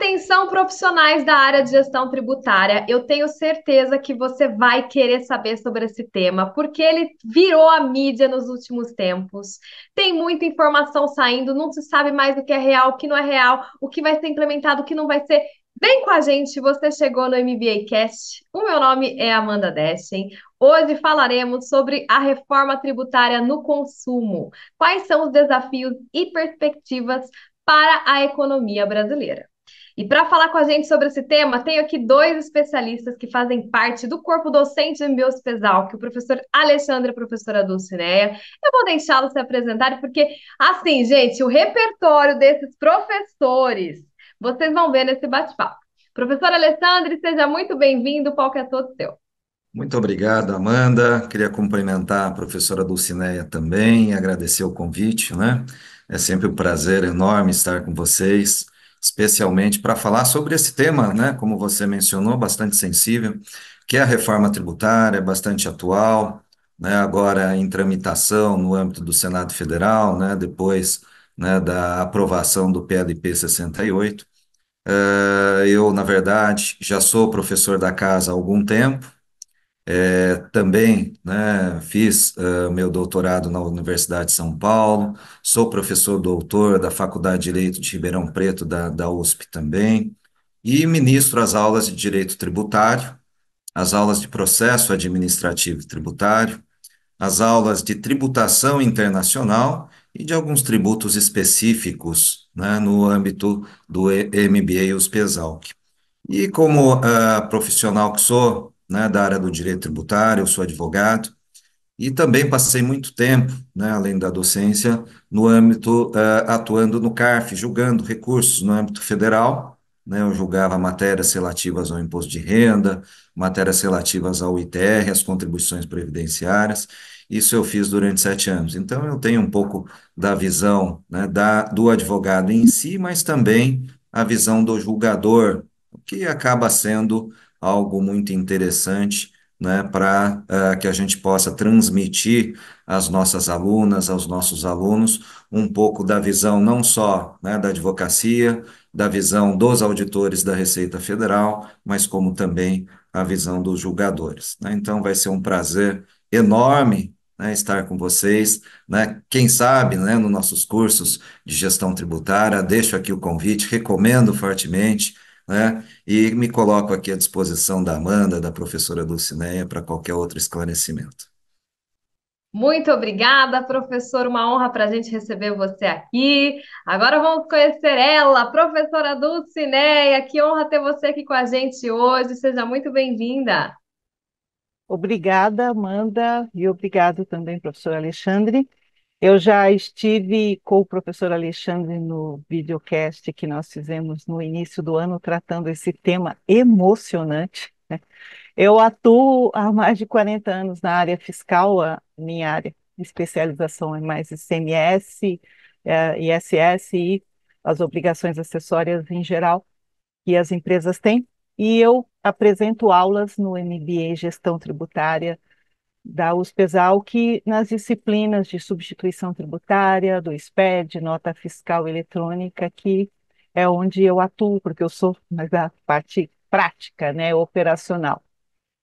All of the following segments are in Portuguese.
Atenção, profissionais da área de gestão tributária. Eu tenho certeza que você vai querer saber sobre esse tema, porque ele virou a mídia nos últimos tempos. Tem muita informação saindo, não se sabe mais o que é real, o que não é real, o que vai ser implementado, o que não vai ser. Vem com a gente, você chegou no MBA Cast. O meu nome é Amanda Deschen. Hoje falaremos sobre a reforma tributária no consumo. Quais são os desafios e perspectivas para a economia brasileira? E para falar com a gente sobre esse tema, tenho aqui dois especialistas que fazem parte do corpo docente de Miose Pesal, que é o professor Alexandre e a professora Dulcineia. Eu vou deixá-los se apresentarem, porque, assim, gente, o repertório desses professores, vocês vão ver nesse bate-papo. Professor Alexandre, seja muito bem-vindo, o palco é todo seu. Muito obrigado, Amanda. Queria cumprimentar a professora Dulcineia também, agradecer o convite, né? É sempre um prazer enorme estar com vocês especialmente para falar sobre esse tema, né, como você mencionou, bastante sensível, que é a reforma tributária, bastante atual, né, agora em tramitação no âmbito do Senado Federal, né, depois né, da aprovação do PLP 68. Uh, eu, na verdade, já sou professor da casa há algum tempo, é, também né, fiz uh, meu doutorado na Universidade de São Paulo, sou professor doutor da Faculdade de Direito de Ribeirão Preto, da, da USP também, e ministro as aulas de Direito Tributário, as aulas de Processo Administrativo Tributário, as aulas de Tributação Internacional e de alguns tributos específicos né, no âmbito do MBA USP-ESALC. E como uh, profissional que sou, né, da área do direito tributário, eu sou advogado, e também passei muito tempo, né, além da docência, no âmbito, uh, atuando no CARF, julgando recursos no âmbito federal, né, eu julgava matérias relativas ao imposto de renda, matérias relativas ao ITR, as contribuições previdenciárias, isso eu fiz durante sete anos. Então, eu tenho um pouco da visão né, da, do advogado em si, mas também a visão do julgador, que acaba sendo algo muito interessante né, para uh, eh, que a gente possa transmitir às nossas alunas, aos nossos alunos, um pouco da visão não só né, da advocacia, da visão dos auditores da Receita Federal, mas como também a visão dos julgadores. Né? Então, vai ser um prazer enorme né, estar com vocês, né? Quem sabe, né, nos nossos cursos de gestão tributária, deixo aqui o convite, recomendo fortemente né? E me coloco aqui à disposição da Amanda, da professora Dulcineia, para qualquer outro esclarecimento. Muito obrigada, professor. Uma honra para a gente receber você aqui. Agora vamos conhecer ela, professora Dulcineia. Que honra ter você aqui com a gente hoje. Seja muito bem-vinda. Obrigada, Amanda, e obrigado também, professor Alexandre. Eu já estive com o professor Alexandre no videocast que nós fizemos no início do ano, tratando esse tema emocionante. Né? Eu atuo há mais de 40 anos na área fiscal, a minha área de especialização é mais ICMS, é, ISS e as obrigações acessórias em geral que as empresas têm. E eu apresento aulas no MBA Gestão Tributária da USPESAL que nas disciplinas de substituição tributária, do SPED, nota fiscal eletrônica, que é onde eu atuo, porque eu sou mais da parte prática, né, operacional.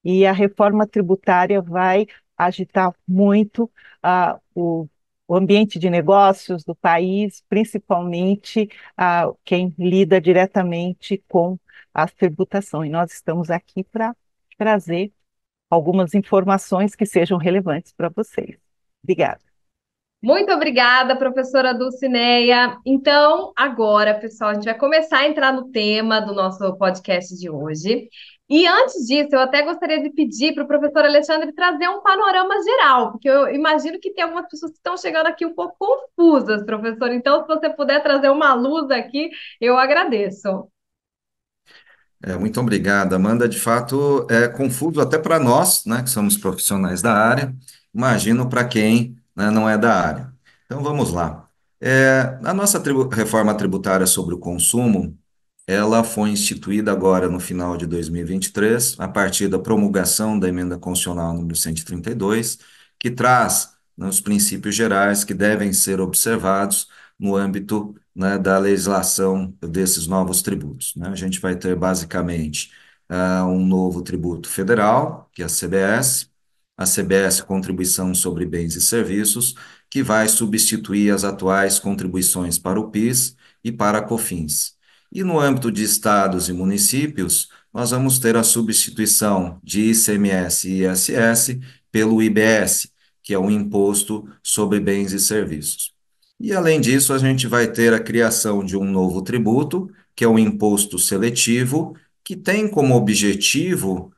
E a reforma tributária vai agitar muito uh, ah, o, o, ambiente de negócios do país, principalmente uh, quem lida diretamente com a tributação. E nós estamos aqui para trazer algumas informações que sejam relevantes para vocês. Obrigada. Muito obrigada, professora Dulcineia. Então, agora, pessoal, a gente vai começar a entrar no tema do nosso podcast de hoje. E antes disso, eu até gostaria de pedir para o professor Alexandre trazer um panorama geral, porque eu imagino que tem algumas pessoas que estão chegando aqui um pouco confusas, professor. Então, se você puder trazer uma luz aqui, eu agradeço. É, muito obrigado, Amanda. De fato, é confuso até para nós, né, que somos profissionais da área, imagino para quem né, não é da área. Então, vamos lá. É, a nossa tribu reforma tributária sobre o consumo, ela foi instituída agora no final de 2023, a partir da promulgação da emenda constitucional número 132, que traz né, os princípios gerais que devem ser observados no âmbito né, da legislação desses novos tributos. Né? A gente vai ter basicamente uh, um novo tributo federal, que é a CBS, a CBS Contribuição sobre Bens e Serviços, que vai substituir as atuais contribuições para o PIS e para a COFINS. E no âmbito de estados e municípios, nós vamos ter a substituição de ICMS e ISS pelo IBS, que é o Imposto sobre Bens e Serviços. E além disso, a gente vai ter a criação de um novo tributo, que é o imposto seletivo, que tem como objetivo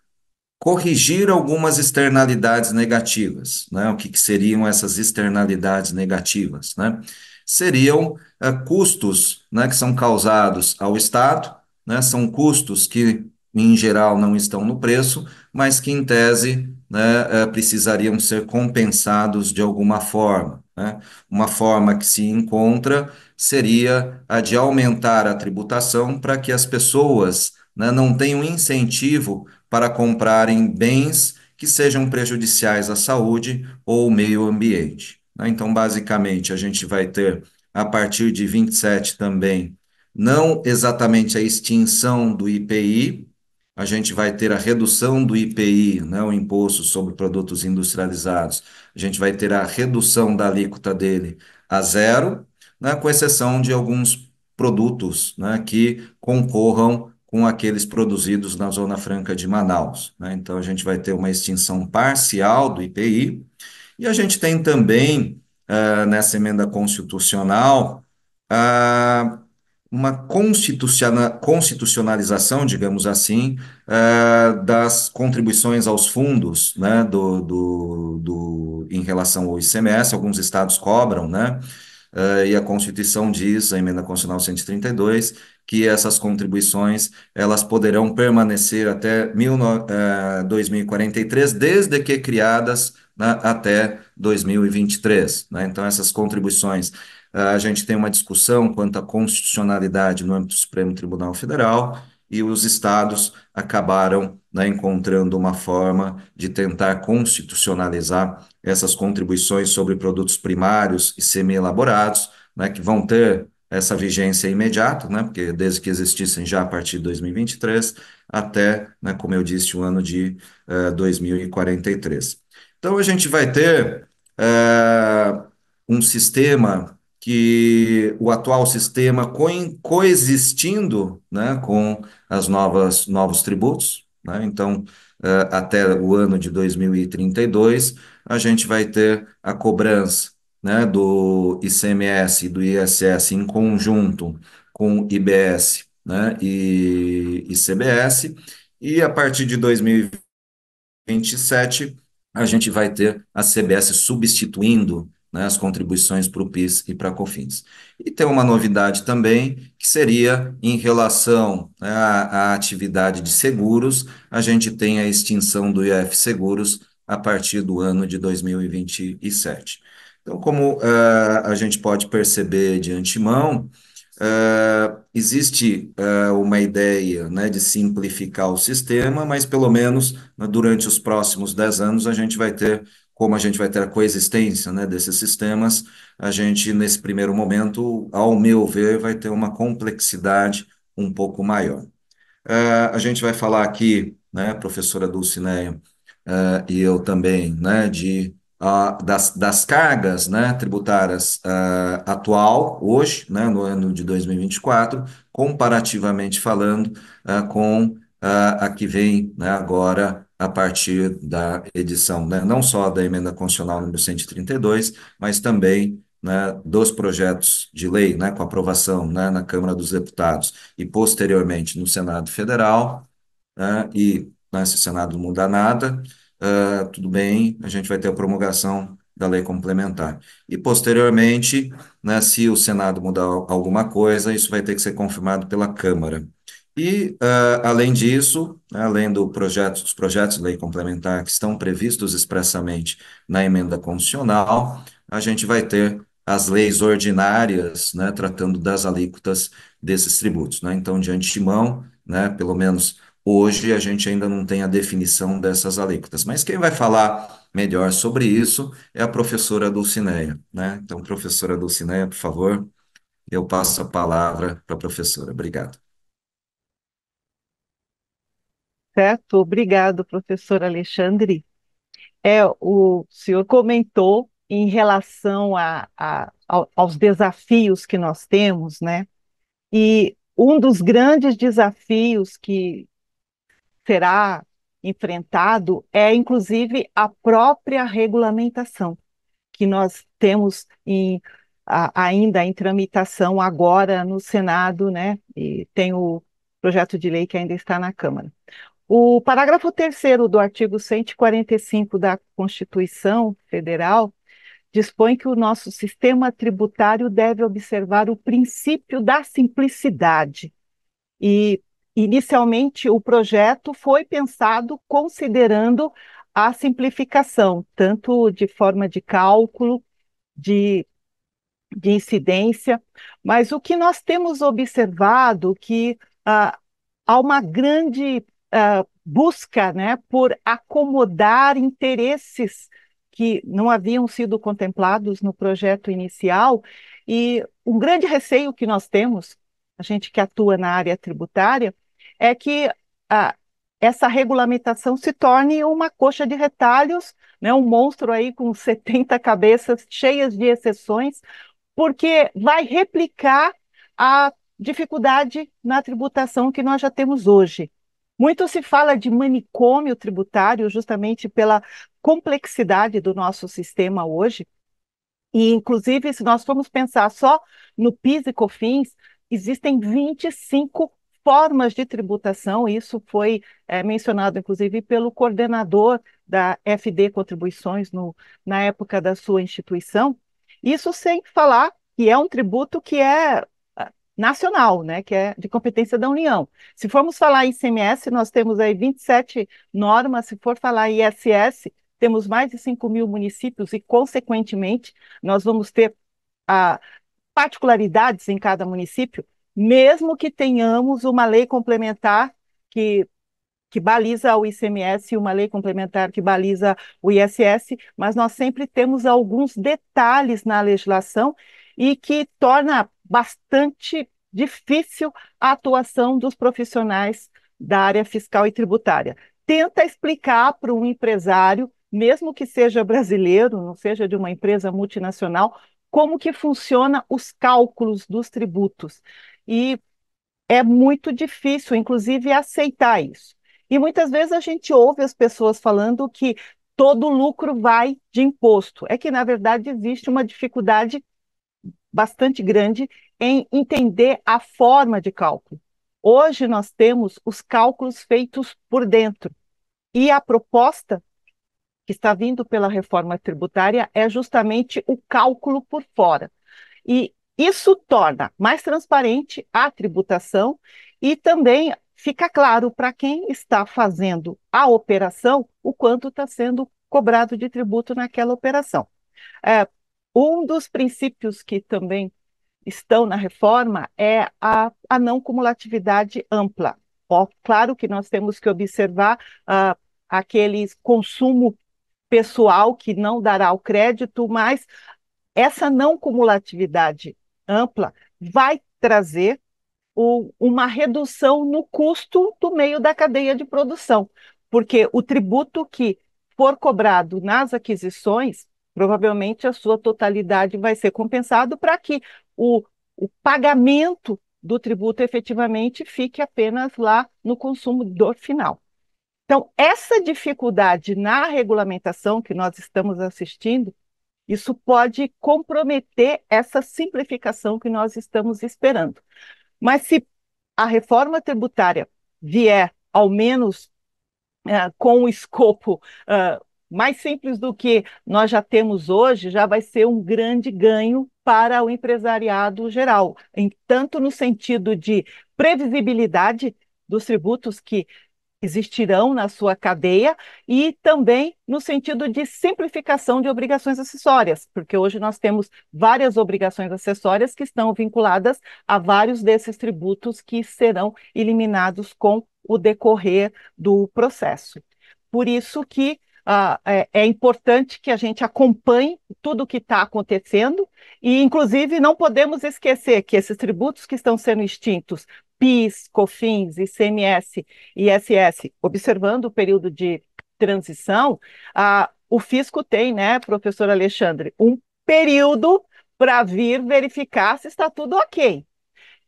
corrigir algumas externalidades negativas. Né? O que, que seriam essas externalidades negativas? Né? Seriam uh, custos né, que são causados ao Estado, né? são custos que em geral não estão no preço, mas que em tese né, eh, precisariam ser compensados de alguma forma. Né? Uma forma que se encontra seria a de aumentar a tributação para que as pessoas né, não tenham incentivo para comprarem bens que sejam prejudiciais à saúde ou ao meio ambiente. Né? Então, basicamente, a gente vai ter, a partir de 27 também, não exatamente a extinção do IPI, a gente vai ter a redução do IPI, né, o imposto sobre produtos industrializados, a gente vai ter a redução da alíquota dele a zero, né, com exceção de alguns produtos né, que concorram com aqueles produzidos na Zona Franca de Manaus. Né? Então, a gente vai ter uma extinção parcial do IPI, e a gente tem também, uh, nessa emenda constitucional, uh, uma constitucionalização, digamos assim, eh, das contribuições aos fundos né, do, do, do, em relação ao ICMS, alguns estados cobram, né? Eh, e a Constituição diz, a Emenda Constitucional 132, que essas contribuições elas poderão permanecer até 2043, eh, desde que criadas né, até 2023. Né? Então, essas contribuições ah, a gente tem uma discussão quanto à constitucionalidade no âmbito do Supremo Tribunal Federal e os estados acabaram né, encontrando uma forma de tentar constitucionalizar essas contribuições sobre produtos primários e semi-elaborados, né, que vão ter essa vigência imediata, né, porque desde que existissem já a partir de 2023 até, né, como eu disse, o ano de uh, eh, 2043. Então a gente vai ter uh, um sistema que o atual sistema co coexistindo né, com as novas novos tributos, né? então uh, até o ano de 2032 a gente vai ter a cobrança né, do ICMS e do ISS em conjunto com IBS né, e, e CBS e a partir de 2027 a gente vai ter a CBS substituindo né, as contribuições para o PIS e para a COFINS. E tem uma novidade também, que seria em relação né, à, à atividade de seguros, a gente tem a extinção do IF Seguros a partir do ano de 2027. Então, como uh, a gente pode perceber de antemão, uh, existe uh, uma ideia né, de simplificar o sistema, mas pelo menos né, durante os próximos 10 anos a gente vai ter como a gente vai ter a coexistência né, desses sistemas, a gente, nesse primeiro momento, ao meu ver, vai ter uma complexidade um pouco maior. Uh, a gente vai falar aqui, né, professora Dulcineia uh, eh, e eu também, né, de, uh, das, das cargas né, tributárias eh, atual, hoje, né, no ano de 2024, comparativamente falando com a que vem né, agora a partir da edição, né, não só da emenda constitucional número 132, mas também né, dos projetos de lei, né, com aprovação né, na Câmara dos Deputados e posteriormente no Senado Federal, né, e né, se o Senado não mudar nada, uh, tudo bem, a gente vai ter a promulgação da lei complementar. E posteriormente, né, se o Senado mudar alguma coisa, isso vai ter que ser confirmado pela Câmara. E, uh, além disso, né, além do projeto, dos projetos de lei complementar que estão previstos expressamente na emenda constitucional, a gente vai ter as leis ordinárias, né, tratando das alíquotas desses tributos. Né? Então, de antemão, né, pelo menos hoje, a gente ainda não tem a definição dessas alíquotas. Mas quem vai falar melhor sobre isso é a professora Dulcineia. Né? Então, professora Dulcineia, por favor, eu passo a palavra para a professora. Obrigado. Certo? Obrigado, professor Alexandre. É, o senhor comentou em relação a, a, aos desafios que nós temos, né? E um dos grandes desafios que será enfrentado é, inclusive, a própria regulamentação, que nós temos em, a, ainda em tramitação agora no Senado, né? E tem o projeto de lei que ainda está na Câmara. O parágrafo terceiro do artigo 145 da Constituição Federal dispõe que o nosso sistema tributário deve observar o princípio da simplicidade. E, inicialmente, o projeto foi pensado considerando a simplificação, tanto de forma de cálculo, de, de incidência, mas o que nós temos observado que ah, há uma grande uh, busca né, por acomodar interesses que não haviam sido contemplados no projeto inicial. E um grande receio que nós temos, a gente que atua na área tributária, é que ah, essa regulamentação se torne uma coxa de retalhos, né, um monstro aí com 70 cabeças cheias de exceções, porque vai replicar a dificuldade na tributação que nós já temos hoje. Muito se fala de manicômio tributário justamente pela complexidade do nosso sistema hoje. E, inclusive, se nós formos pensar só no PIS e COFINS, existem 25 formas de tributação, isso foi é, mencionado, inclusive, pelo coordenador da FD Contribuições no, na época da sua instituição. Isso sem falar que é um tributo que é nacional, né, que é de competência da União. Se formos falar em ICMS, nós temos aí 27 normas, se for falar em ISS, temos mais de 5 mil municípios e, consequentemente, nós vamos ter ah, particularidades em cada município, mesmo que tenhamos uma lei complementar que que baliza o ICMS e uma lei complementar que baliza o ISS, mas nós sempre temos alguns detalhes na legislação e que torna bastante difícil a atuação dos profissionais da área fiscal e tributária. Tenta explicar para um empresário, mesmo que seja brasileiro, não seja de uma empresa multinacional, como que funciona os cálculos dos tributos. E é muito difícil, inclusive, aceitar isso. E muitas vezes a gente ouve as pessoas falando que todo lucro vai de imposto. É que, na verdade, existe uma dificuldade bastante grande em entender a forma de cálculo. Hoje nós temos os cálculos feitos por dentro. E a proposta que está vindo pela reforma tributária é justamente o cálculo por fora. E isso torna mais transparente a tributação e também fica claro para quem está fazendo a operação o quanto está sendo cobrado de tributo naquela operação. É, um dos princípios que também estão na reforma é a, a não cumulatividade ampla. Ó, claro que nós temos que observar uh, aquele consumo pessoal que não dará o crédito, mas essa não cumulatividade ampla vai trazer o, uma redução no custo do meio da cadeia de produção, porque o tributo que for cobrado nas aquisições Provavelmente a sua totalidade vai ser compensado para que o, o pagamento do tributo efetivamente fique apenas lá no consumidor final. Então, essa dificuldade na regulamentação que nós estamos assistindo, isso pode comprometer essa simplificação que nós estamos esperando. Mas se a reforma tributária vier, ao menos é, com o escopo é, mais simples do que nós já temos hoje, já vai ser um grande ganho para o empresariado geral, em, tanto no sentido de previsibilidade dos tributos que existirão na sua cadeia e também no sentido de simplificação de obrigações acessórias, porque hoje nós temos várias obrigações acessórias que estão vinculadas a vários desses tributos que serão eliminados com o decorrer do processo. Por isso que ah, é, é, importante que a gente acompanhe tudo o que está acontecendo e, inclusive, não podemos esquecer que esses tributos que estão sendo extintos, PIS, COFINS, ICMS, ISS, observando o período de transição, o fisco tem, né, professor Alexandre, um período para vir verificar se está tudo ok.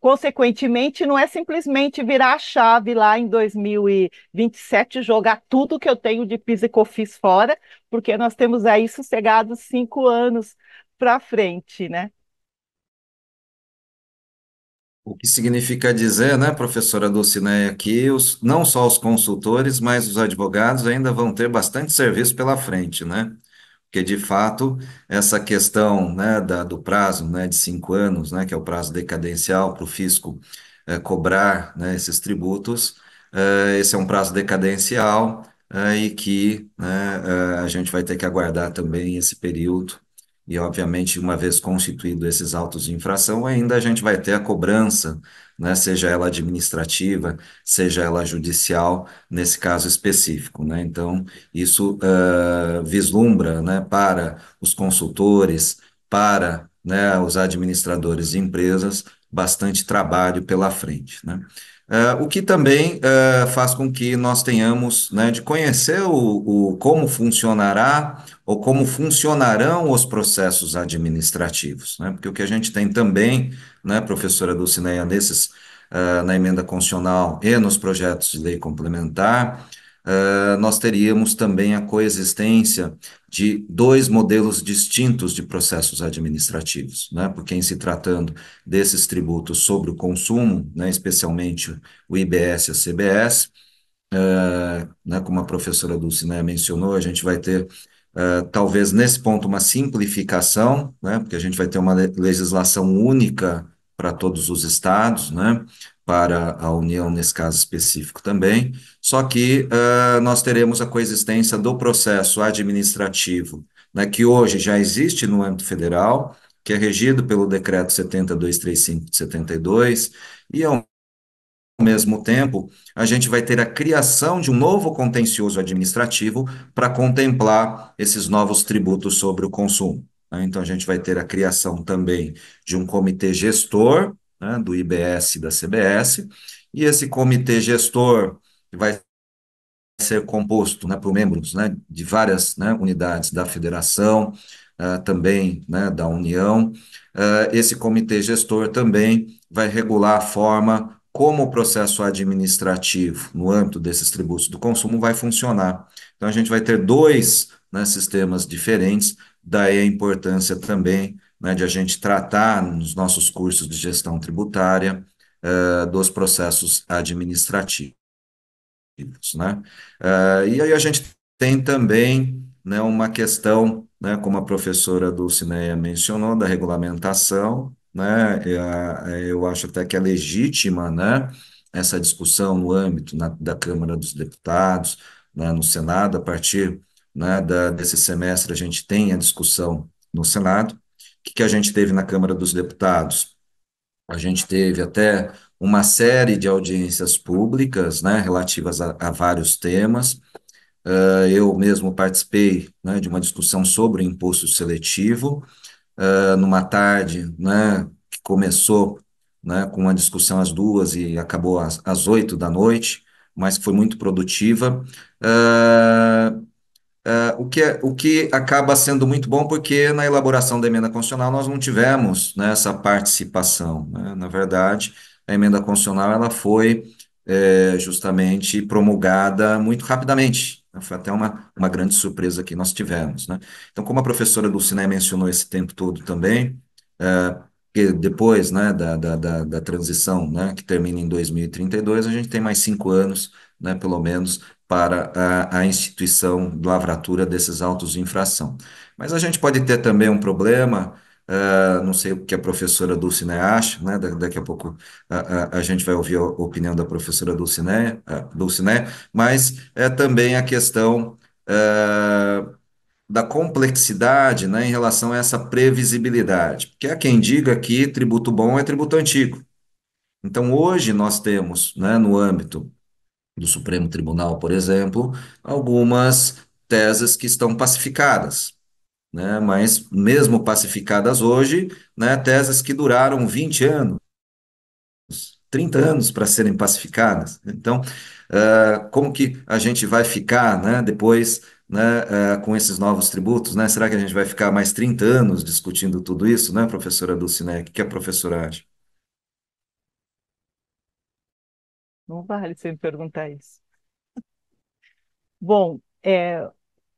Consequentemente, não é simplesmente virar a chave lá em 2027 jogar tudo que eu tenho de PIS e fora, porque nós temos aí sossegados cinco anos para frente, né? O que significa dizer, né, professora Dulcineia, que os, não só os consultores, mas os advogados ainda vão ter bastante serviço pela frente, né? porque de fato essa questão né, da, do prazo né, de cinco anos, né, que é o prazo decadencial para o fisco é, cobrar né, esses tributos, é, esse é um prazo decadencial é, e que né, a gente vai ter que aguardar também esse período e, obviamente, uma vez constituído esses autos de infração, ainda a gente vai ter a cobrança, né, seja ela administrativa, seja ela judicial, nesse caso específico. Né? Então, isso uh, vislumbra né, para os consultores, para né, os administradores de empresas, bastante trabalho pela frente. Né? Uh, o que também uh, faz com que nós tenhamos né, de conhecer o, o, como funcionará ou como funcionarão os processos administrativos. Né? Porque o que a gente tem também, né, professora Dulcineia, nesses, uh, na emenda constitucional e nos projetos de lei complementar, ah, nós teríamos também a coexistência de dois modelos distintos de processos administrativos, né? porque em se tratando desses tributos sobre o consumo, né? especialmente o IBS e a CBS, uh, ah, né? como a professora né? mencionou, a gente vai ter Uh, talvez nesse ponto uma simplificação, né, porque a gente vai ter uma legislação única para todos os estados, né, para a União nesse caso específico também, só que uh, nós teremos a coexistência do processo administrativo, né, que hoje já existe no âmbito federal, que é regido pelo decreto 7235 de 72, e ao mesmo tempo, a gente vai ter a criação de um novo contencioso administrativo para contemplar esses novos tributos sobre o consumo. Né? Então, a gente vai ter a criação também de um comitê gestor né, do IBS e da CBS, e esse comitê gestor vai ser composto né, por membros né, de várias né, unidades da federação, uh, também né, da União. Uh, esse comitê gestor também vai regular a forma como o processo administrativo no âmbito desses tributos do consumo vai funcionar. Então, a gente vai ter dois né, sistemas diferentes, daí a importância também né, de a gente tratar nos nossos cursos de gestão tributária uh, dos processos administrativos. Né? Uh, e aí a gente tem também né, uma questão, né, como a professora Dulcineia mencionou, da regulamentação, né, eu acho até que é legítima, né, essa discussão no âmbito na, da Câmara dos Deputados, né, no Senado, a partir né, da, desse semestre a gente tem a discussão no Senado, que, que a gente teve na Câmara dos Deputados? A gente teve até uma série de audiências públicas, né, relativas a, a vários temas. Uh, eu mesmo participei né, de uma discussão sobre o imposto seletivo, uh, numa tarde né, que começou né, com uma discussão às duas e acabou às, às oito da noite, mas foi muito produtiva. Uh, Uh, o, que, é, o que acaba sendo muito bom, porque na elaboração da emenda constitucional nós não tivemos né, essa participação. Né? Na verdade, a emenda constitucional ela foi é, justamente promulgada muito rapidamente. Né. Foi até uma, uma grande surpresa que nós tivemos. Né? Então, como a professora Luciné mencionou esse tempo todo também, ah, que depois né, da, da, da, da, transição, né, que termina em 2032, a gente tem mais cinco anos, né, pelo menos, para a, a instituição de lavratura desses autos de infração. Mas a gente pode ter também um problema. Uh, não sei o que a professora Dulcinea acha, né? Da, daqui a pouco a, a, a, gente vai ouvir a opinião da professora Dulcinea, uh, Dulcinea mas é também a questão uh, da complexidade né, em relação a essa previsibilidade. Porque há quem diga que tributo bom é tributo antigo. Então, hoje nós temos, né, no âmbito do Supremo Tribunal, por exemplo, algumas teses que estão pacificadas. Né, mas mesmo pacificadas hoje, né, teses que duraram 20 anos, 30 anos para serem pacificadas. Então, uh, como que a gente vai ficar né, depois uh, com esses novos tributos? Né? Será que a gente vai ficar mais 30 anos discutindo tudo isso, né, professora Dulcinea? O que a professora acha? Não vale você me perguntar isso. Bom, é,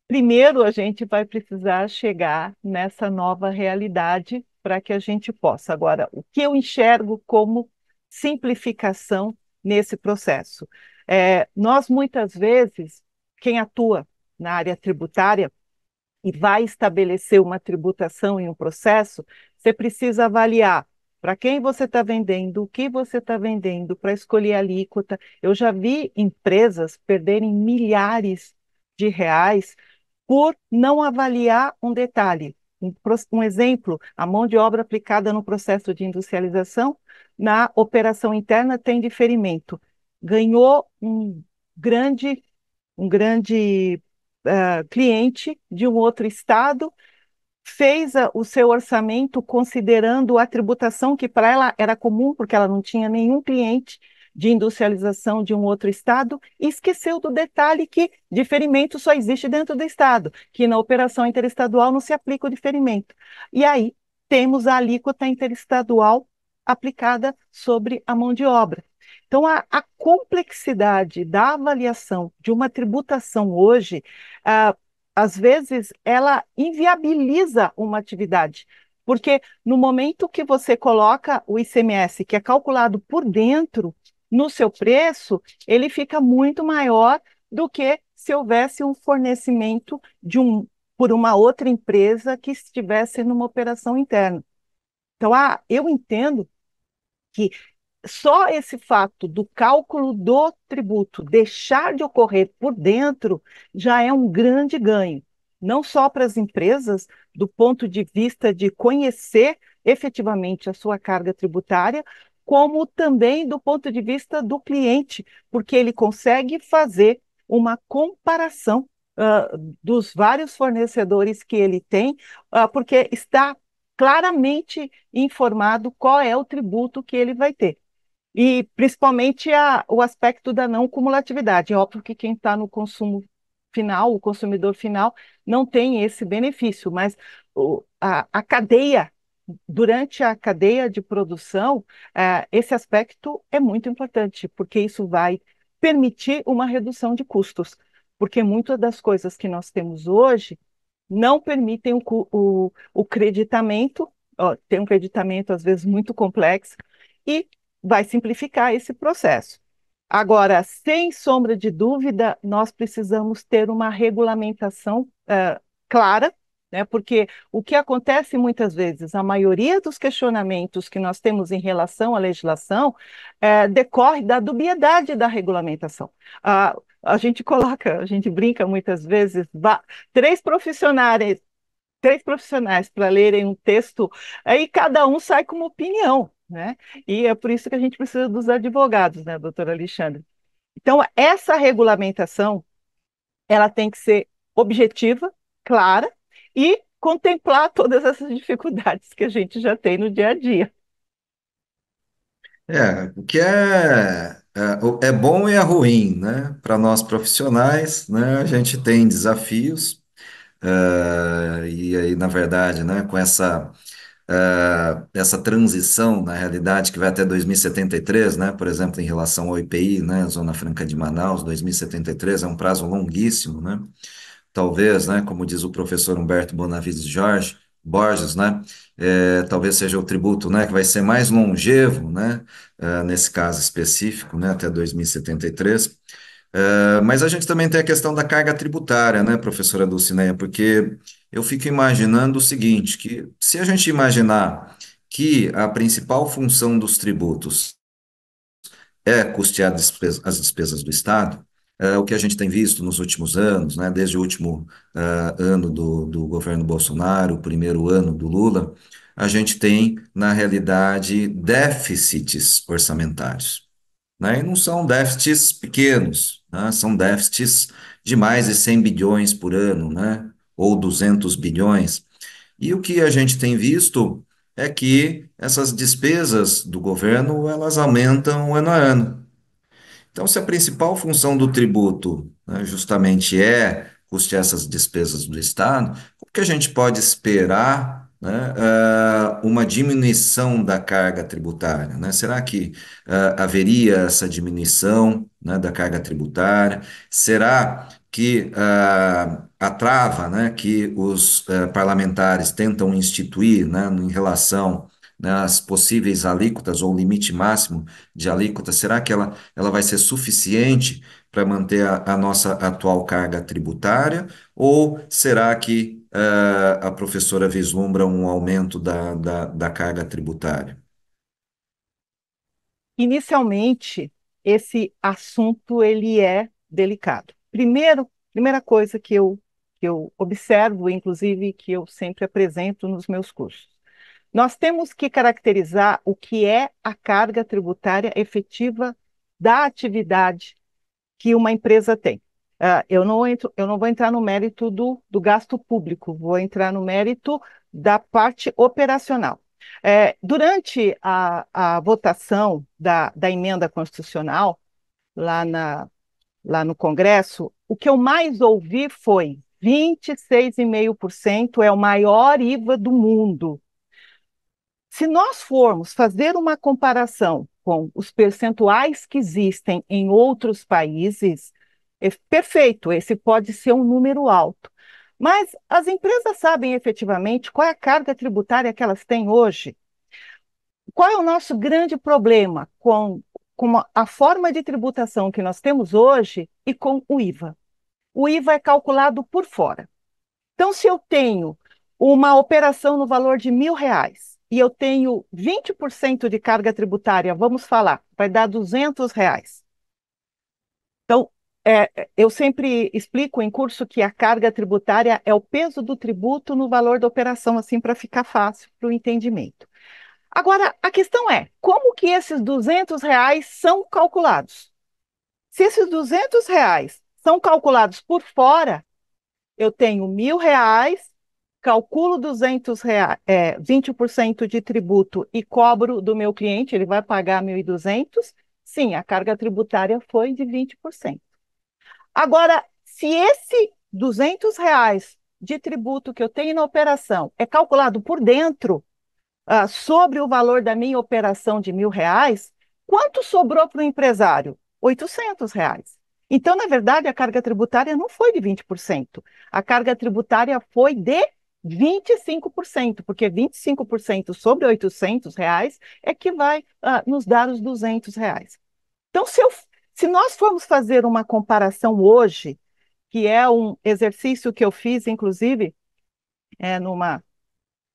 primeiro a gente vai precisar chegar nessa nova realidade para que a gente possa. Agora, o que eu enxergo como simplificação nesse processo? É, nós, muitas vezes, quem atua na área tributária e vai estabelecer uma tributação em um processo, você precisa avaliar para quem você está vendendo, o que você está vendendo, para escolher a alíquota. Eu já vi empresas perderem milhares de reais por não avaliar um detalhe. Um, um exemplo, a mão de obra aplicada no processo de industrialização, na operação interna tem diferimento. Ganhou um grande, um grande uh, cliente de um outro estado fez a, o seu orçamento considerando a tributação que para ela era comum, porque ela não tinha nenhum cliente de industrialização de um outro estado, e esqueceu do detalhe que diferimento só existe dentro do estado, que na operação interestadual não se aplica o diferimento. E aí temos a alíquota interestadual aplicada sobre a mão de obra. Então, a, a complexidade da avaliação de uma tributação hoje, ah, às vezes ela inviabiliza uma atividade, porque no momento que você coloca o ICMS, que é calculado por dentro no seu preço, ele fica muito maior do que se houvesse um fornecimento de um por uma outra empresa que estivesse numa operação interna. Então, ah, eu entendo que só esse fato do cálculo do tributo deixar de ocorrer por dentro já é um grande ganho, não só para as empresas, do ponto de vista de conhecer efetivamente a sua carga tributária, como também do ponto de vista do cliente, porque ele consegue fazer uma comparação uh, dos vários fornecedores que ele tem, uh, porque está claramente informado qual é o tributo que ele vai ter. E principalmente a, o aspecto da não cumulatividade. É óbvio que quem está no consumo final, o consumidor final, não tem esse benefício, mas o, a, a, cadeia, durante a cadeia de produção, é, esse aspecto é muito importante, porque isso vai permitir uma redução de custos, porque muitas das coisas que nós temos hoje não permitem o, o, o creditamento, ó, tem um creditamento às vezes muito complexo, e vai simplificar esse processo. Agora, sem sombra de dúvida, nós precisamos ter uma regulamentação uh, clara, né? porque o que acontece muitas vezes, a maioria dos questionamentos que nós temos em relação à legislação uh, decorre da dubiedade da regulamentação. Uh, a gente coloca, a gente brinca muitas vezes, três profissionais três profissionais para lerem um texto, aí cada um sai com uma opinião. Né? E é por isso que a gente precisa dos advogados, né, doutora Alexandre? Então, essa regulamentação, ela tem que ser objetiva, clara e contemplar todas essas dificuldades que a gente já tem no dia a dia. É, o que é, é, é bom e é ruim, né? Para nós profissionais, né, a gente tem desafios, uh, e aí, na verdade, né, com essa eh, essa transição, na realidade, que vai até 2073, né? por exemplo, em relação ao IPI, né? Zona Franca de Manaus, 2073, é um prazo longuíssimo, né? Talvez, né, como diz o professor Humberto Bonavides Jorge, Borges, né? É, talvez seja o tributo, né? Que vai ser mais longevo, né? Uh, nesse caso específico, né? Até 2073. Uh, mas a gente também tem a questão da carga tributária, né, professora Dulcineia? Porque eu fico imaginando o seguinte, que se a gente imaginar que a principal função dos tributos é custear as despesas do Estado, é o que a gente tem visto nos últimos anos, né, desde o último uh, ano do, do governo Bolsonaro, o primeiro ano do Lula, a gente tem, na realidade, déficits orçamentários. Né, e não são déficits pequenos, né, são déficits de mais de 100 bilhões por ano, né, ou 200 bilhões. E o que a gente tem visto é que essas despesas do governo elas aumentam ano a ano. Então, se a principal função do tributo né, justamente é custear essas despesas do Estado, o que a gente pode esperar né, ah, uma diminuição da carga tributária? Né? Será que uh, haveria essa diminuição né, da carga tributária? Será que ah, a trava né, que os eh, parlamentares tentam instituir né, em relação né, às possíveis alíquotas ou limite máximo de alíquota, será que ela, ela vai ser suficiente para manter a, a, nossa atual carga tributária? Ou será que ah, a professora vislumbra um aumento da, da, da carga tributária? Inicialmente, esse assunto ele é delicado primeiro, primeira coisa que eu, que eu observo, inclusive, que eu sempre apresento nos meus cursos. Nós temos que caracterizar o que é a carga tributária efetiva da atividade que uma empresa tem. Uh, eu, não entro, eu não vou entrar no mérito do, do gasto público, vou entrar no mérito da parte operacional. É, durante a, a votação da, da emenda constitucional, lá na, lá no Congresso, o que eu mais ouvi foi 26,5% é o maior IVA do mundo. Se nós formos fazer uma comparação com os percentuais que existem em outros países, é perfeito, esse pode ser um número alto. Mas as empresas sabem efetivamente qual é a carga tributária que elas têm hoje? Qual é o nosso grande problema com com a forma de tributação que nós temos hoje e com o IVA. O IVA é calculado por fora. Então, se eu tenho uma operação no valor de mil reais e eu tenho 20% de carga tributária, vamos falar, vai dar 200 reais. Então, é, eu sempre explico em curso que a carga tributária é o peso do tributo no valor da operação, assim, para ficar fácil para o entendimento. Agora, a questão é, como que esses 200 reais são calculados? Se esses 200 reais são calculados por fora, eu tenho mil reais, calculo 200 reais, é, 20% de tributo e cobro do meu cliente, ele vai pagar 1.200, sim, a carga tributária foi de 20%. Agora, se esse 200 reais de tributo que eu tenho na operação é calculado por dentro, ah, sobre o valor da minha operação de mil reais, quanto sobrou para o empresário? 800 reais. Então, na verdade, a carga tributária não foi de 20%. A carga tributária foi de 25%, porque 25% sobre 800 reais é que vai ah, nos dar os 200 reais. Então, se, eu, se nós formos fazer uma comparação hoje, que é um exercício que eu fiz, inclusive, é, numa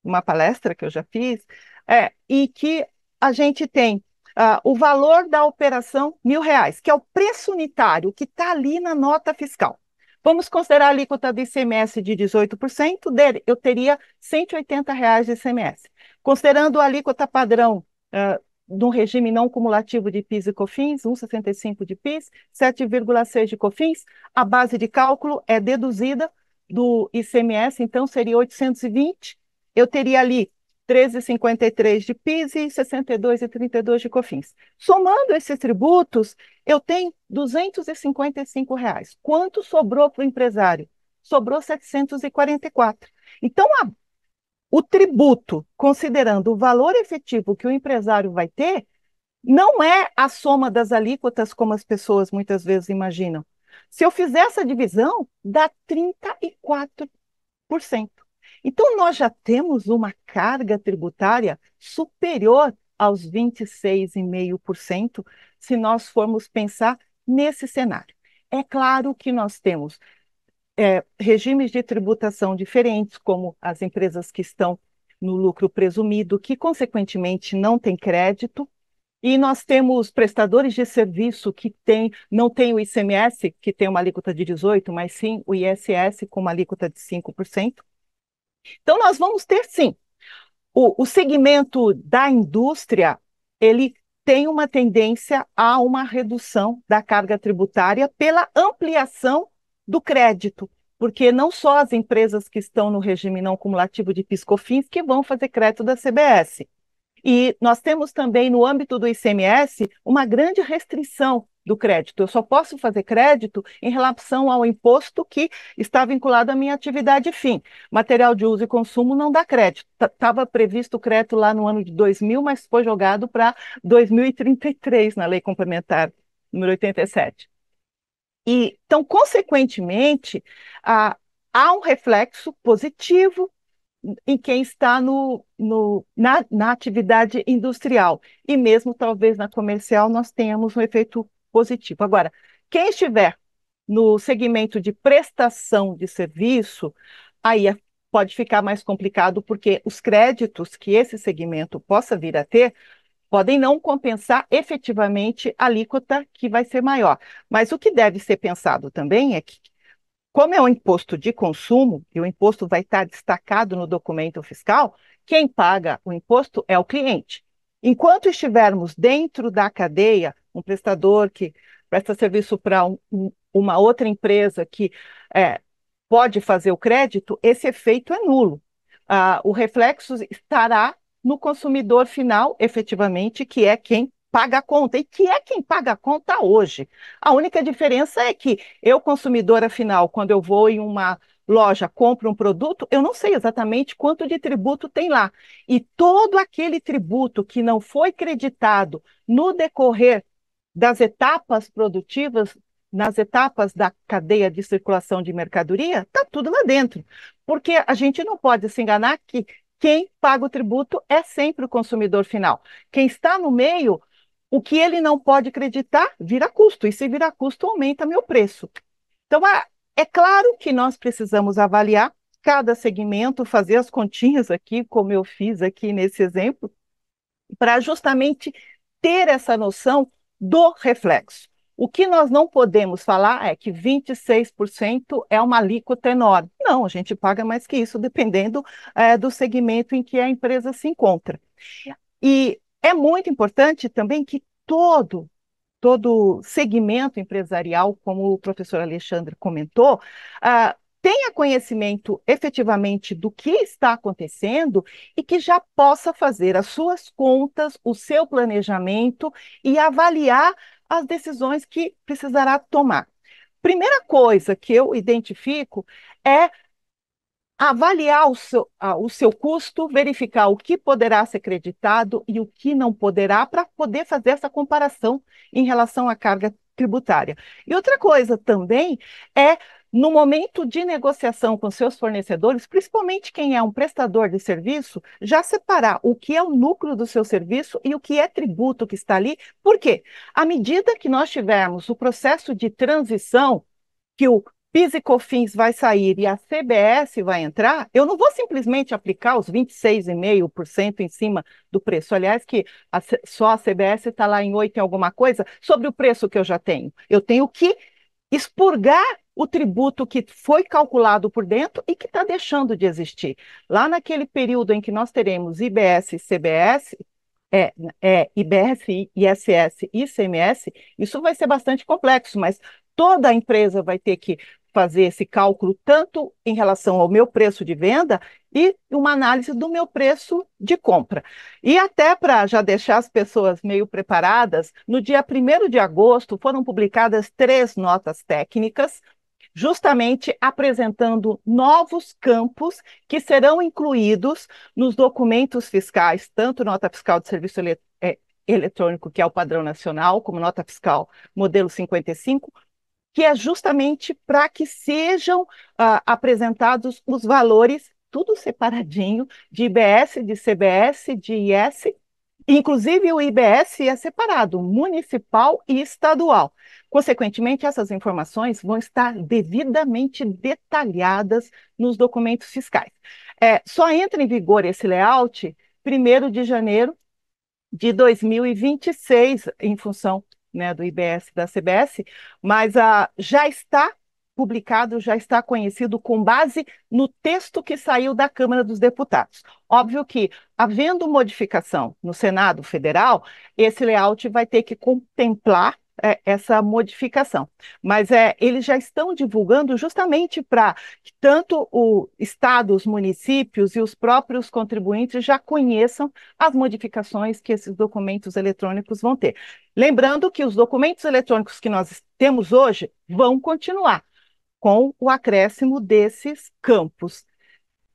uma palestra que eu já fiz, é, e que a gente tem uh, o valor da operação mil reais, que é o preço unitário que está ali na nota fiscal. Vamos considerar a alíquota de ICMS de 18%, dele, eu teria 180 reais de ICMS. Considerando a alíquota padrão uh, de um regime não cumulativo de PIS e COFINS, 1,65 de PIS, 7,6 de COFINS, a base de cálculo é deduzida do ICMS, então seria 820 eu teria ali 13,53 de PIS e 62,32 de COFINS. Somando esses tributos, eu tenho 255 reais. Quanto sobrou para o empresário? Sobrou 744. Então, a, o tributo, considerando o valor efetivo que o empresário vai ter, não é a soma das alíquotas como as pessoas muitas vezes imaginam. Se eu fizer essa divisão, dá 34%. Então, nós já temos uma carga tributária superior aos 26,5%, se nós formos pensar nesse cenário. É claro que nós temos é, regimes de tributação diferentes, como as empresas que estão no lucro presumido, que consequentemente não tem crédito, e nós temos prestadores de serviço que tem, não tem o ICMS, que tem uma alíquota de 18%, mas sim o ISS com uma alíquota de 5%. Então, nós vamos ter sim. O, o segmento da indústria, ele tem uma tendência a uma redução da carga tributária pela ampliação do crédito, porque não só as empresas que estão no regime não cumulativo de piscofins que vão fazer crédito da CBS. E nós temos também no âmbito do ICMS uma grande restrição do crédito. Eu só posso fazer crédito em relação ao imposto que está vinculado à minha atividade fim. Material de uso e consumo não dá crédito. Estava previsto o crédito lá no ano de 2000, mas foi jogado para 2033 na Lei Complementar número 87. E, então, consequentemente, há um reflexo positivo em quem está no, no, na, na, atividade industrial. E mesmo talvez na comercial nós tenhamos um efeito positivo. Agora, quem estiver no segmento de prestação de serviço, aí é, pode ficar mais complicado, porque os créditos que esse segmento possa vir a ter podem não compensar efetivamente a alíquota que vai ser maior. Mas o que deve ser pensado também é que, como é um imposto de consumo, e o imposto vai estar destacado no documento fiscal, quem paga o imposto é o cliente. Enquanto estivermos dentro da cadeia, um prestador que presta serviço para um, uma outra empresa que é, pode fazer o crédito, esse efeito é nulo. Ah, o reflexo estará no consumidor final, efetivamente, que é quem paga a conta. E que é quem paga a conta hoje. A única diferença é que eu, consumidora final, quando eu vou em uma loja compra um produto, eu não sei exatamente quanto de tributo tem lá. E todo aquele tributo que não foi creditado no decorrer das etapas produtivas, nas etapas da cadeia de circulação de mercadoria, está tudo lá dentro. Porque a gente não pode se enganar que quem paga o tributo é sempre o consumidor final. Quem está no meio, o que ele não pode acreditar vira custo, e se vira custo, aumenta meu preço. Então, a, é claro que nós precisamos avaliar cada segmento, fazer as continhas aqui, como eu fiz aqui nesse exemplo, para justamente ter essa noção do reflexo. O que nós não podemos falar é que 26% é uma alíquota enorme. Não, a gente paga mais que isso, dependendo é, do segmento em que a empresa se encontra. E é muito importante também que todo todo segmento empresarial, como o professor Alexandre comentou, uh, tenha conhecimento efetivamente do que está acontecendo e que já possa fazer as suas contas, o seu planejamento e avaliar as decisões que precisará tomar. Primeira coisa que eu identifico é avaliar o seu, o seu custo, verificar o que poderá ser creditado e o que não poderá, para poder fazer essa comparação em relação à carga tributária. E outra coisa também é. No momento de negociação com seus fornecedores, principalmente quem é um prestador de serviço, já separar o que é o núcleo do seu serviço e o que é tributo que está ali. Por quê? À medida que nós tivermos o processo de transição, que o PIS e COFINS vai sair e a CBS vai entrar, eu não vou simplesmente aplicar os 26,5% em cima do preço. Aliás, que a, só a CBS está lá em 8 em alguma coisa, sobre o preço que eu já tenho. Eu tenho que expurgar o tributo que foi calculado por dentro e que está deixando de existir. Lá naquele período em que nós teremos IBS e CBS, é, é, IBS, ISS e ICMS, isso vai ser bastante complexo, mas toda a empresa vai ter que fazer esse cálculo, tanto em relação ao meu preço de venda e uma análise do meu preço de compra. E até para já deixar as pessoas meio preparadas, no dia 1 de agosto foram publicadas três notas técnicas justamente apresentando novos campos que serão incluídos nos documentos fiscais, tanto nota fiscal de serviço é, eletrônico, que é o padrão nacional, como nota fiscal modelo 55, que é justamente para que sejam uh, apresentados os valores, tudo separadinho, de IBS, de CBS, de IS. Inclusive, o IBS é separado, municipal e estadual. Consequentemente, essas informações vão estar devidamente detalhadas nos documentos fiscais. É, só entra em vigor esse layout 1 de janeiro de 2026, em função né, do IBS da CBS, mas uh, já está publicado, já está conhecido com base no texto que saiu da Câmara dos Deputados. Óbvio que, havendo modificação no Senado Federal, esse layout vai ter que contemplar é, essa modificação. Mas é, eles já estão divulgando justamente para que tanto o Estado, os municípios e os próprios contribuintes já conheçam as modificações que esses documentos eletrônicos vão ter. Lembrando que os documentos eletrônicos que nós temos hoje vão continuar com o acréscimo desses campos.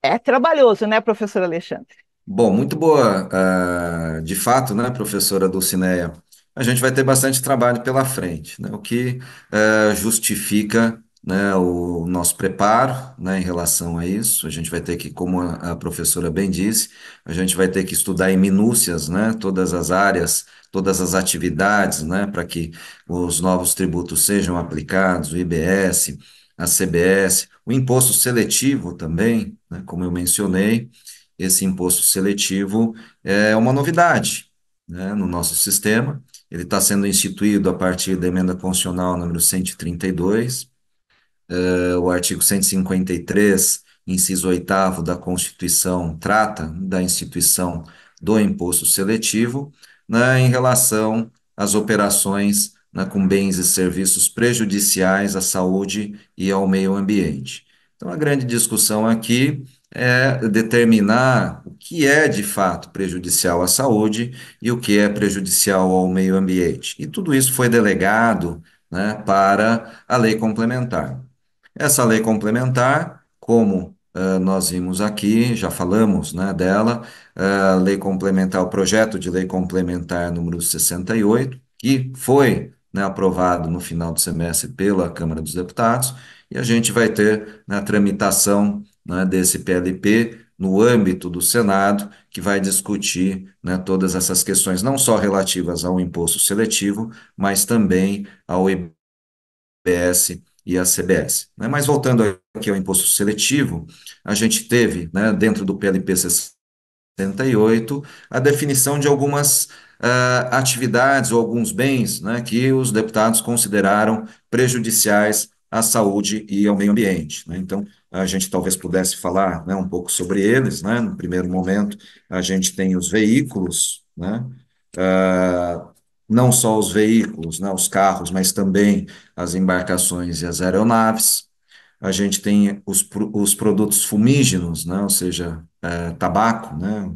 É trabalhoso, né, professor Alexandre? Bom, muito boa, uh, de fato, né, professora Dulcineia? A gente vai ter bastante trabalho pela frente, né, o que uh, justifica né, o nosso preparo, né, em relação a isso. A gente vai ter que, como a professora bem disse, a gente vai ter que estudar em minúcias, né, todas as áreas, todas as atividades, né, para que os novos tributos sejam aplicados, o IBS, a CBS, o imposto seletivo também, né, como eu mencionei, esse imposto seletivo é uma novidade, né, no nosso sistema. Ele está sendo instituído a partir da emenda constitucional número 132, uh, o artigo 153, inciso 8 da Constituição, trata da instituição do imposto seletivo né, em relação às operações né, com bens e serviços prejudiciais à saúde e ao meio ambiente. Então, a grande discussão aqui é determinar o que é de fato prejudicial à saúde e o que é prejudicial ao meio ambiente. E tudo isso foi delegado né, para a lei complementar. Essa lei complementar, como Uh, nós vimos aqui, já falamos né, dela, a uh, eh, lei complementar, o projeto de lei complementar número 68, que foi né, aprovado no final do semestre pela Câmara dos Deputados, e a gente vai ter na né, tramitação né, desse PLP no âmbito do Senado, que vai discutir né, todas essas questões, não só relativas ao imposto seletivo, mas também ao IBS e a CBS. Né? Mas voltando aqui ao imposto seletivo, a gente teve, né, dentro do PLP 68, a definição de algumas uh, atividades ou alguns bens né, que os deputados consideraram prejudiciais à saúde e ao meio ambiente. Né? Então, a gente talvez pudesse falar né, um pouco sobre eles. Né? No primeiro momento, a gente tem os veículos, né? Uh, não só os veículos, né, os carros, mas também as embarcações e as aeronaves. A gente tem os, os produtos fumígenos, né, ou seja, é, tabaco, né,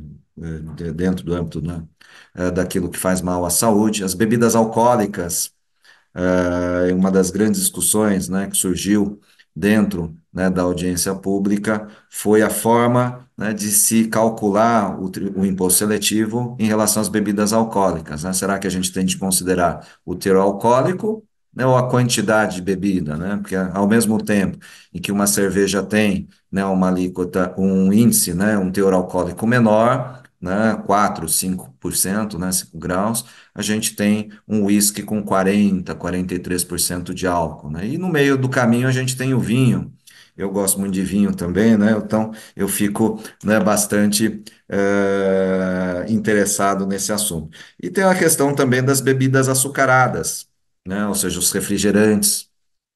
é, dentro do âmbito né, é, daquilo que faz mal à saúde, as bebidas alcoólicas, é uma das grandes discussões né, que surgiu dentro né, da audiência pública foi a forma né, de se calcular o, o, imposto seletivo em relação às bebidas alcoólicas. Né? Será que a gente tem de considerar o teor alcoólico né, ou a quantidade de bebida? Né? Porque ao mesmo tempo em que uma cerveja tem né, uma alíquota, um índice, um teor alcoólico menor, né, 4, 5%, né, 5 graus, a gente tem um whisky com 40, 43% de álcool, né? E no meio do caminho a gente tem o vinho. Eu gosto muito de vinho também, né? Então eu fico, né, bastante é, interessado nesse assunto. E tem a questão também das bebidas açucaradas, né? Ou seja, os refrigerantes,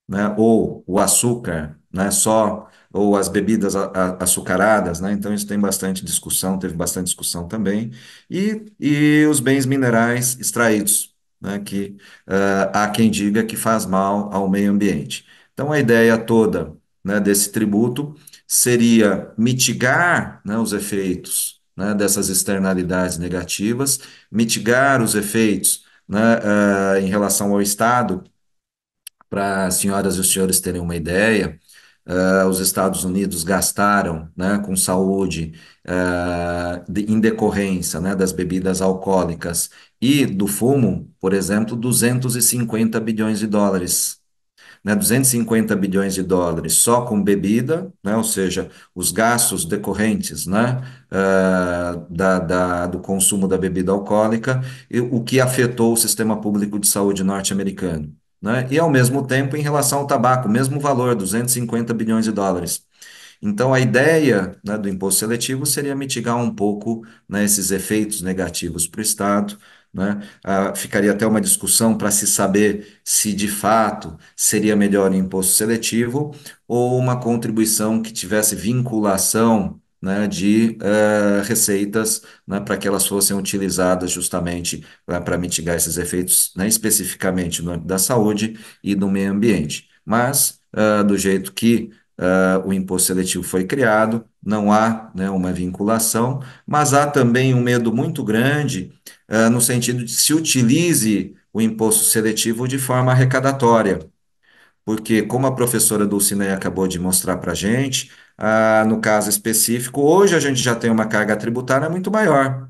né? Ou o açúcar, né? Só ou as bebidas açucaradas, né? Então isso tem bastante discussão, teve bastante discussão também, e, e os bens minerais extraídos, né? Que uh, há quem diga que faz mal ao meio ambiente. Então a ideia toda, né, desse tributo seria mitigar, né, os efeitos, né, dessas externalidades negativas, mitigar os efeitos, né, uh, em relação ao Estado para as senhoras e os senhores terem uma ideia, Uh, os Estados Unidos gastaram né, com saúde uh, de, em decorrência né, das bebidas alcoólicas e do fumo, por exemplo, 250 bilhões de dólares. Né, 250 bilhões de dólares só com bebida, né, ou seja, os gastos decorrentes né, uh, da, da, do consumo da bebida alcoólica, e, o que afetou o sistema público de saúde norte-americano né? E ao mesmo tempo, em relação ao tabaco, mesmo valor, 250 bilhões de dólares. Então, a ideia, né, do imposto seletivo seria mitigar um pouco, né, esses efeitos negativos para o Estado, né? Ah, ficaria até uma discussão para se saber se de fato seria melhor o imposto seletivo ou uma contribuição que tivesse vinculação né, de uh, receitas né, para que elas fossem utilizadas justamente para mitigar esses efeitos, né, especificamente no âmbito da saúde e do meio ambiente. Mas, uh, do jeito que uh, o imposto seletivo foi criado, não há né, uma vinculação, mas há também um medo muito grande no sentido de se utilize o imposto seletivo de forma arrecadatória. Porque, como a professora Dulcineia acabou de mostrar para a gente, ah, no caso específico, hoje a gente já tem uma carga tributária muito maior,